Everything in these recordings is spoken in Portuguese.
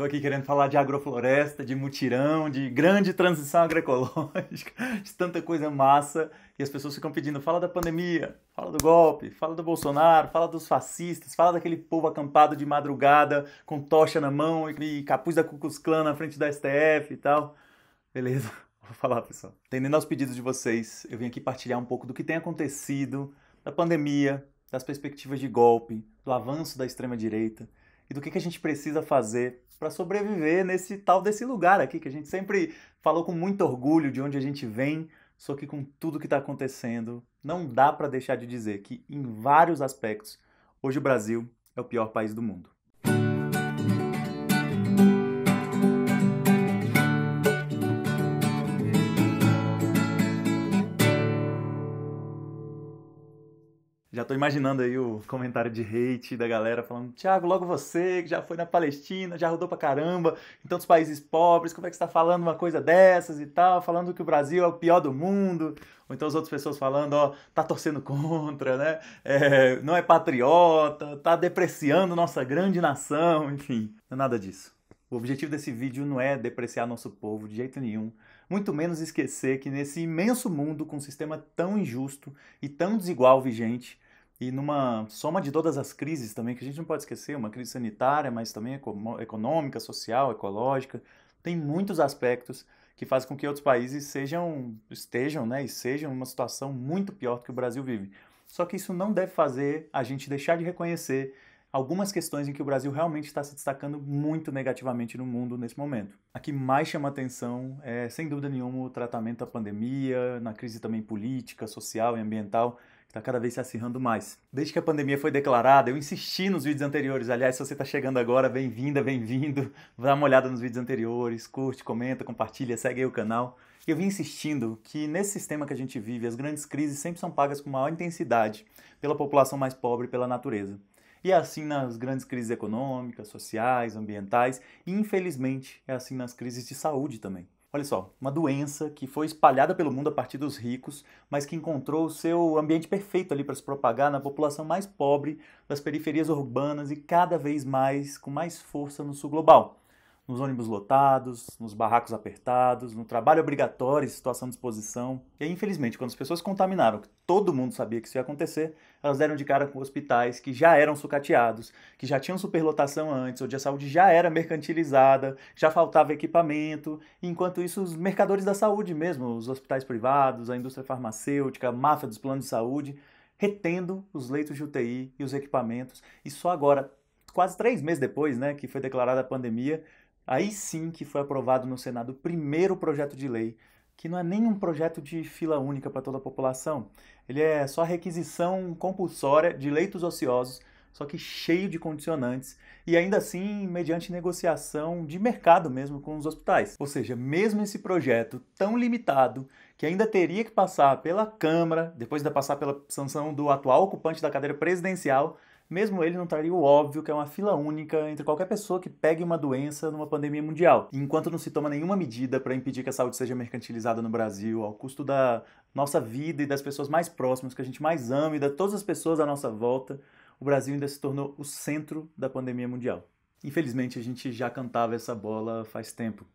Estou aqui querendo falar de agrofloresta, de mutirão, de grande transição agroecológica, de tanta coisa massa. E as pessoas ficam pedindo: fala da pandemia, fala do golpe, fala do Bolsonaro, fala dos fascistas, fala daquele povo acampado de madrugada com tocha na mão e capuz da Cucus Clan na frente da STF e tal. Beleza, vou falar, pessoal. Atendendo aos pedidos de vocês, eu vim aqui partilhar um pouco do que tem acontecido, da pandemia, das perspectivas de golpe, do avanço da extrema-direita e do que, que a gente precisa fazer para sobreviver nesse tal desse lugar aqui que a gente sempre falou com muito orgulho de onde a gente vem, só que com tudo que está acontecendo, não dá para deixar de dizer que em vários aspectos hoje o Brasil é o pior país do mundo. Já estou imaginando aí o comentário de hate da galera falando: Tiago, logo você que já foi na Palestina, já rodou pra caramba, em tantos países pobres, como é que você está falando uma coisa dessas e tal, falando que o Brasil é o pior do mundo? Ou então as outras pessoas falando: ó, tá torcendo contra, né? É, não é patriota, tá depreciando nossa grande nação, enfim, não é nada disso. O objetivo desse vídeo não é depreciar nosso povo de jeito nenhum, muito menos esquecer que nesse imenso mundo com um sistema tão injusto e tão desigual vigente, e numa soma de todas as crises também, que a gente não pode esquecer, uma crise sanitária, mas também econômica, social, ecológica, tem muitos aspectos que fazem com que outros países sejam, estejam, né, e sejam uma situação muito pior do que o Brasil vive. Só que isso não deve fazer a gente deixar de reconhecer algumas questões em que o Brasil realmente está se destacando muito negativamente no mundo nesse momento. A que mais chama atenção é, sem dúvida nenhuma, o tratamento da pandemia, na crise também política, social e ambiental, que está cada vez se acirrando mais. Desde que a pandemia foi declarada, eu insisti nos vídeos anteriores. Aliás, se você está chegando agora, bem-vinda, bem-vindo. Dá uma olhada nos vídeos anteriores, curte, comenta, compartilha, segue aí o canal. Eu vim insistindo que nesse sistema que a gente vive, as grandes crises sempre são pagas com maior intensidade pela população mais pobre e pela natureza. E é assim nas grandes crises econômicas, sociais, ambientais e, infelizmente, é assim nas crises de saúde também. Olha só, uma doença que foi espalhada pelo mundo a partir dos ricos, mas que encontrou o seu ambiente perfeito ali para se propagar na população mais pobre das periferias urbanas e cada vez mais com mais força no sul global nos ônibus lotados, nos barracos apertados, no trabalho obrigatório em situação de exposição. E aí, infelizmente, quando as pessoas contaminaram, todo mundo sabia que isso ia acontecer, elas deram de cara com hospitais que já eram sucateados, que já tinham superlotação antes, onde a saúde já era mercantilizada, já faltava equipamento. Enquanto isso, os mercadores da saúde mesmo, os hospitais privados, a indústria farmacêutica, a máfia dos planos de saúde, retendo os leitos de UTI e os equipamentos. E só agora, quase três meses depois, né, que foi declarada a pandemia, Aí sim que foi aprovado no Senado o primeiro projeto de lei, que não é nem um projeto de fila única para toda a população. Ele é só requisição compulsória de leitos ociosos, só que cheio de condicionantes, e ainda assim mediante negociação de mercado mesmo com os hospitais. Ou seja, mesmo esse projeto tão limitado, que ainda teria que passar pela Câmara, depois de passar pela sanção do atual ocupante da cadeira presidencial, mesmo ele não traria o óbvio que é uma fila única entre qualquer pessoa que pegue uma doença numa pandemia mundial. Enquanto não se toma nenhuma medida para impedir que a saúde seja mercantilizada no Brasil, ao custo da nossa vida e das pessoas mais próximas, que a gente mais ama e de todas as pessoas à nossa volta, o Brasil ainda se tornou o centro da pandemia mundial. Infelizmente, a gente já cantava essa bola faz tempo.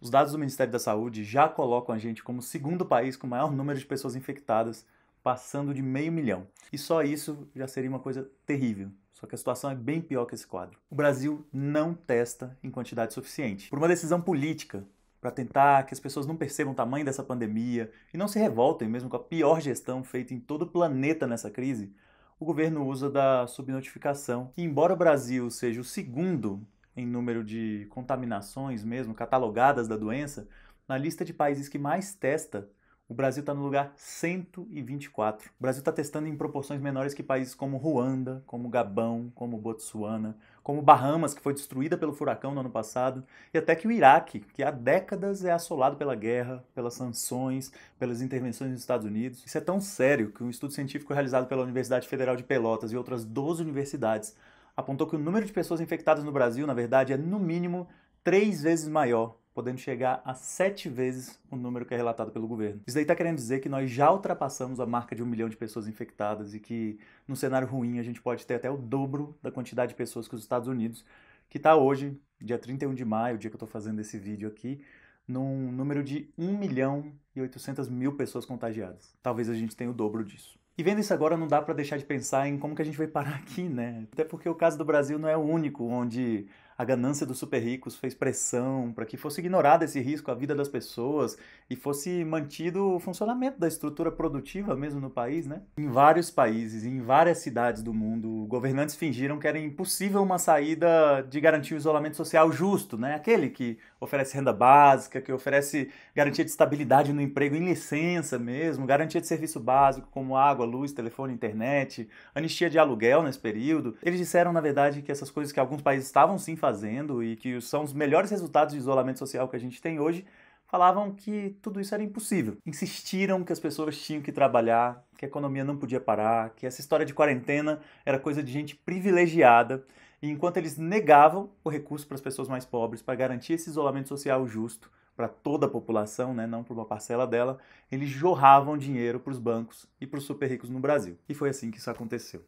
Os dados do Ministério da Saúde já colocam a gente como o segundo país com o maior número de pessoas infectadas passando de meio milhão. E só isso já seria uma coisa terrível. Só que a situação é bem pior que esse quadro. O Brasil não testa em quantidade suficiente. Por uma decisão política, para tentar que as pessoas não percebam o tamanho dessa pandemia e não se revoltem mesmo com a pior gestão feita em todo o planeta nessa crise, o governo usa da subnotificação, que embora o Brasil seja o segundo em número de contaminações mesmo catalogadas da doença, na lista de países que mais testa, o Brasil está no lugar 124. O Brasil está testando em proporções menores que países como Ruanda, como Gabão, como Botsuana, como Bahamas, que foi destruída pelo furacão no ano passado, e até que o Iraque, que há décadas é assolado pela guerra, pelas sanções, pelas intervenções dos Estados Unidos. Isso é tão sério que um estudo científico realizado pela Universidade Federal de Pelotas e outras 12 universidades apontou que o número de pessoas infectadas no Brasil, na verdade, é no mínimo três vezes maior, podendo chegar a sete vezes o número que é relatado pelo governo. Isso daí está querendo dizer que nós já ultrapassamos a marca de um milhão de pessoas infectadas e que, num cenário ruim, a gente pode ter até o dobro da quantidade de pessoas que os Estados Unidos, que está hoje, dia 31 de maio, o dia que eu estou fazendo esse vídeo aqui, num número de 1 milhão e 800 mil pessoas contagiadas. Talvez a gente tenha o dobro disso. E vendo isso agora, não dá para deixar de pensar em como que a gente vai parar aqui, né? Até porque o caso do Brasil não é o único onde a ganância dos super ricos fez pressão para que fosse ignorado esse risco à vida das pessoas e fosse mantido o funcionamento da estrutura produtiva mesmo no país, né? Em vários países, em várias cidades do mundo, governantes fingiram que era impossível uma saída de garantir o isolamento social justo, né? Aquele que oferece renda básica, que oferece garantia de estabilidade no emprego em licença mesmo, garantia de serviço básico como água, luz, telefone, internet, anistia de aluguel nesse período. Eles disseram, na verdade, que essas coisas que alguns países estavam sim fazendo fazendo e que são os melhores resultados de isolamento social que a gente tem hoje, falavam que tudo isso era impossível. Insistiram que as pessoas tinham que trabalhar, que a economia não podia parar, que essa história de quarentena era coisa de gente privilegiada. E enquanto eles negavam o recurso para as pessoas mais pobres, para garantir esse isolamento social justo para toda a população, né, não para uma parcela dela, eles jorravam dinheiro para os bancos e para os super ricos no Brasil. E foi assim que isso aconteceu.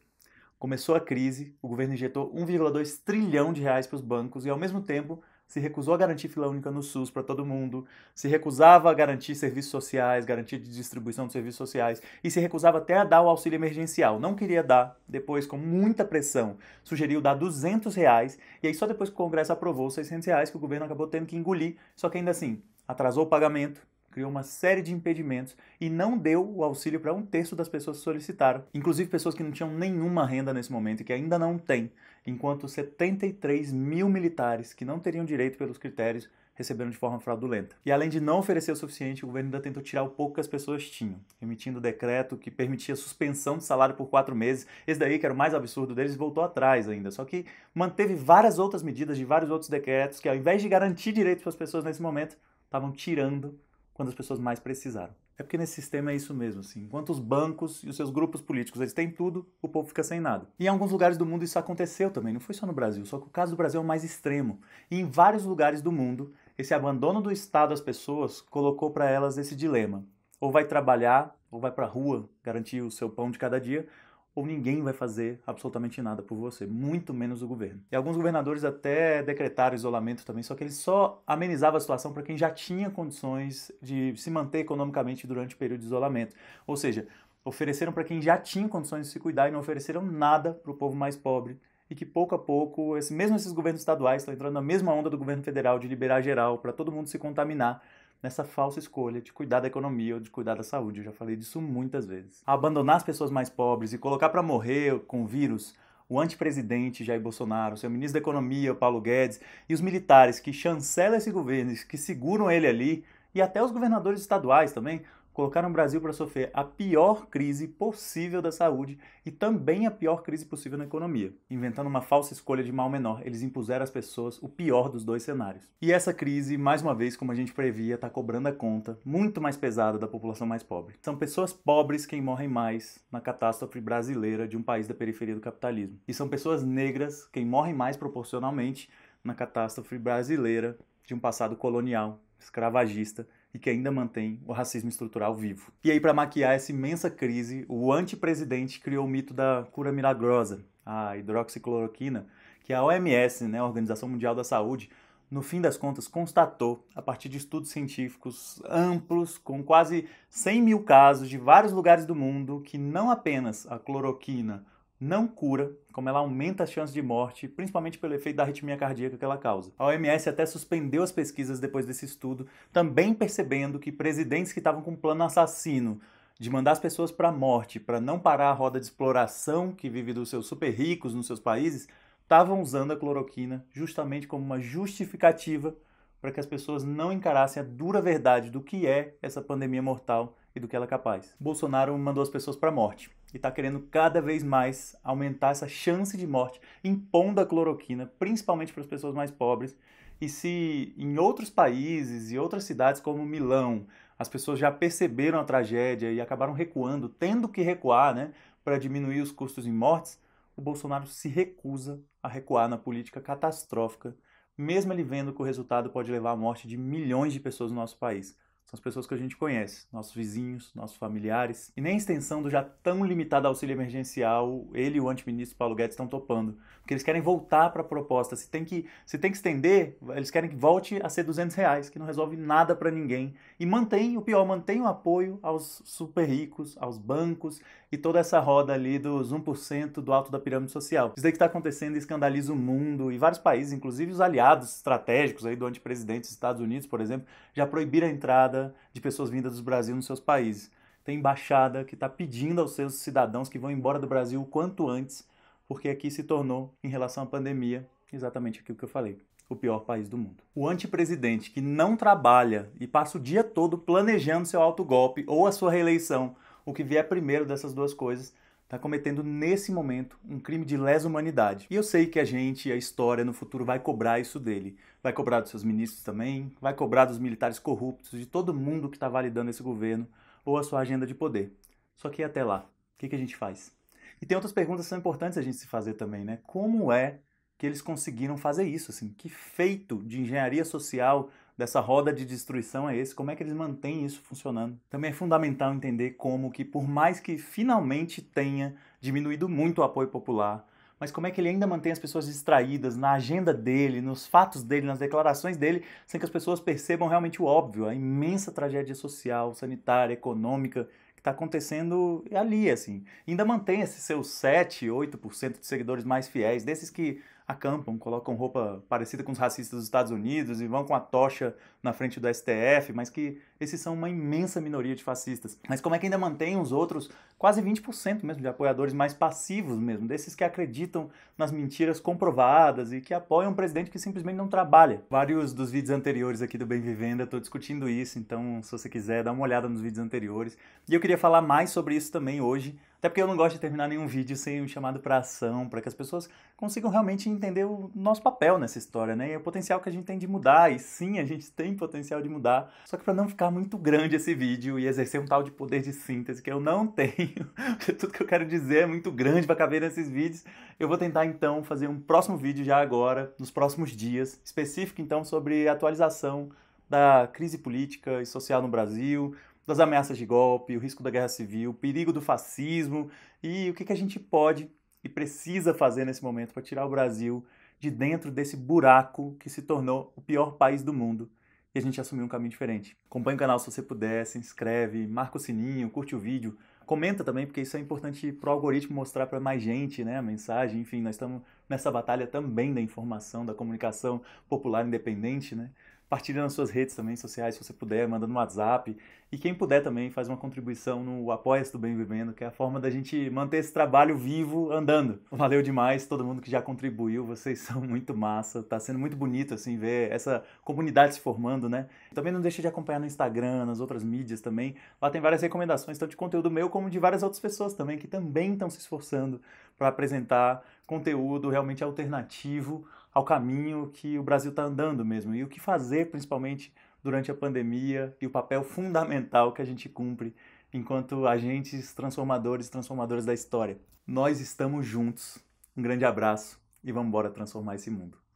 Começou a crise, o governo injetou 1,2 trilhão de reais para os bancos e, ao mesmo tempo, se recusou a garantir fila única no SUS para todo mundo, se recusava a garantir serviços sociais, garantia de distribuição de serviços sociais e se recusava até a dar o auxílio emergencial. Não queria dar, depois, com muita pressão, sugeriu dar 200 reais e aí só depois que o Congresso aprovou 600 reais que o governo acabou tendo que engolir, só que ainda assim, atrasou o pagamento, criou uma série de impedimentos e não deu o auxílio para um terço das pessoas que solicitaram, inclusive pessoas que não tinham nenhuma renda nesse momento e que ainda não têm, enquanto 73 mil militares que não teriam direito pelos critérios receberam de forma fraudulenta. E além de não oferecer o suficiente, o governo ainda tentou tirar o pouco que as pessoas tinham, emitindo decreto que permitia suspensão de salário por quatro meses. Esse daí, que era o mais absurdo deles, voltou atrás ainda. Só que manteve várias outras medidas de vários outros decretos que, ao invés de garantir direitos para as pessoas nesse momento, estavam tirando quando as pessoas mais precisaram. É porque nesse sistema é isso mesmo, assim. Enquanto os bancos e os seus grupos políticos eles têm tudo, o povo fica sem nada. E em alguns lugares do mundo isso aconteceu também, não foi só no Brasil, só que o caso do Brasil é o mais extremo. E em vários lugares do mundo, esse abandono do Estado às pessoas colocou para elas esse dilema. Ou vai trabalhar, ou vai para a rua garantir o seu pão de cada dia, ou ninguém vai fazer absolutamente nada por você, muito menos o governo. E alguns governadores até decretaram isolamento também, só que ele só amenizava a situação para quem já tinha condições de se manter economicamente durante o período de isolamento. Ou seja, ofereceram para quem já tinha condições de se cuidar e não ofereceram nada para o povo mais pobre. E que pouco a pouco, mesmo esses governos estaduais estão entrando na mesma onda do governo federal de liberar geral para todo mundo se contaminar nessa falsa escolha de cuidar da economia ou de cuidar da saúde. Eu já falei disso muitas vezes. Abandonar as pessoas mais pobres e colocar para morrer com vírus o antepresidente Jair Bolsonaro, o seu ministro da Economia, Paulo Guedes, e os militares que chancelam esse governo, que seguram ele ali, e até os governadores estaduais também, colocaram o Brasil para sofrer a pior crise possível da saúde e também a pior crise possível na economia. Inventando uma falsa escolha de mal menor, eles impuseram às pessoas o pior dos dois cenários. E essa crise, mais uma vez, como a gente previa, está cobrando a conta muito mais pesada da população mais pobre. São pessoas pobres quem morrem mais na catástrofe brasileira de um país da periferia do capitalismo. E são pessoas negras quem morrem mais proporcionalmente na catástrofe brasileira de um passado colonial, escravagista e que ainda mantém o racismo estrutural vivo. E aí, para maquiar essa imensa crise, o antipresidente criou o mito da cura milagrosa, a hidroxicloroquina, que a OMS, né, a Organização Mundial da Saúde, no fim das contas, constatou, a partir de estudos científicos amplos, com quase 100 mil casos de vários lugares do mundo, que não apenas a cloroquina não cura, como ela aumenta as chances de morte, principalmente pelo efeito da arritmia cardíaca que ela causa. A OMS até suspendeu as pesquisas depois desse estudo, também percebendo que presidentes que estavam com um plano assassino de mandar as pessoas para a morte, para não parar a roda de exploração que vive dos seus super ricos nos seus países, estavam usando a cloroquina justamente como uma justificativa para que as pessoas não encarassem a dura verdade do que é essa pandemia mortal e do que ela é capaz. Bolsonaro mandou as pessoas para a morte e está querendo cada vez mais aumentar essa chance de morte, impondo a cloroquina, principalmente para as pessoas mais pobres. E se em outros países e outras cidades como Milão as pessoas já perceberam a tragédia e acabaram recuando, tendo que recuar né, para diminuir os custos em mortes, o Bolsonaro se recusa a recuar na política catastrófica, mesmo ele vendo que o resultado pode levar à morte de milhões de pessoas no nosso país. São as pessoas que a gente conhece, nossos vizinhos, nossos familiares. E nem a extensão do já tão limitado auxílio emergencial, ele e o antiministro Paulo Guedes estão topando. Porque eles querem voltar para a proposta. Se tem, que, se tem que estender, eles querem que volte a ser 200 reais, que não resolve nada para ninguém. E mantém, o pior, mantém o apoio aos super ricos, aos bancos e toda essa roda ali dos 1% do alto da pirâmide social. Isso daí que está acontecendo escandaliza o mundo e vários países, inclusive os aliados estratégicos aí do antepresidente dos Estados Unidos, por exemplo, já proibiram a entrada de pessoas vindas do Brasil nos seus países. Tem embaixada que está pedindo aos seus cidadãos que vão embora do Brasil o quanto antes, porque aqui se tornou, em relação à pandemia, exatamente aquilo que eu falei o pior país do mundo. O antipresidente que não trabalha e passa o dia todo planejando seu autogolpe ou a sua reeleição o que vier primeiro dessas duas coisas está cometendo nesse momento um crime de lesa humanidade. E eu sei que a gente, a história no futuro vai cobrar isso dele. Vai cobrar dos seus ministros também, vai cobrar dos militares corruptos, de todo mundo que está validando esse governo ou a sua agenda de poder. Só que até lá, o que, que a gente faz? E tem outras perguntas que são importantes a gente se fazer também, né? Como é que eles conseguiram fazer isso? Assim, que feito de engenharia social dessa roda de destruição é esse? Como é que eles mantêm isso funcionando? Também é fundamental entender como que, por mais que finalmente tenha diminuído muito o apoio popular, mas como é que ele ainda mantém as pessoas distraídas na agenda dele, nos fatos dele, nas declarações dele, sem que as pessoas percebam realmente o óbvio, a imensa tragédia social, sanitária, econômica que está acontecendo ali, assim. ainda mantém esses seus 7, 8% de seguidores mais fiéis, desses que acampam, colocam roupa parecida com os racistas dos Estados Unidos e vão com a tocha na frente do STF, mas que esses são uma imensa minoria de fascistas. Mas como é que ainda mantém os outros quase 20% mesmo de apoiadores mais passivos mesmo, desses que acreditam nas mentiras comprovadas e que apoiam um presidente que simplesmente não trabalha. Vários dos vídeos anteriores aqui do Bem Vivenda estou discutindo isso, então se você quiser dá uma olhada nos vídeos anteriores. E eu queria falar mais sobre isso também hoje, até porque eu não gosto de terminar nenhum vídeo sem um chamado para ação, para que as pessoas consigam realmente entender o nosso papel nessa história, né? E o potencial que a gente tem de mudar. E sim, a gente tem tem potencial de mudar. Só que para não ficar muito grande esse vídeo e exercer um tal de poder de síntese que eu não tenho, porque tudo que eu quero dizer é muito grande para caber nesses vídeos, eu vou tentar então fazer um próximo vídeo já agora, nos próximos dias, específico então sobre atualização da crise política e social no Brasil, das ameaças de golpe, o risco da guerra civil, o perigo do fascismo e o que, que a gente pode e precisa fazer nesse momento para tirar o Brasil de dentro desse buraco que se tornou o pior país do mundo e a gente assumiu um caminho diferente. Acompanhe o canal se você puder, se inscreve, marca o sininho, curte o vídeo, comenta também, porque isso é importante para o algoritmo mostrar para mais gente né, a mensagem. Enfim, nós estamos nessa batalha também da informação, da comunicação popular independente, né? Partilhando nas suas redes também sociais, se você puder, manda no WhatsApp. E quem puder também faz uma contribuição no Apoia-se do Bem Vivendo, que é a forma da gente manter esse trabalho vivo andando. Valeu demais todo mundo que já contribuiu, vocês são muito massa. Tá sendo muito bonito, assim, ver essa comunidade se formando, né? Também não deixe de acompanhar no Instagram, nas outras mídias também. Lá tem várias recomendações, tanto de conteúdo meu como de várias outras pessoas também, que também estão se esforçando para apresentar conteúdo realmente alternativo ao caminho que o Brasil está andando mesmo e o que fazer, principalmente durante a pandemia, e o papel fundamental que a gente cumpre enquanto agentes transformadores transformadores da história. Nós estamos juntos. Um grande abraço e vamos embora transformar esse mundo.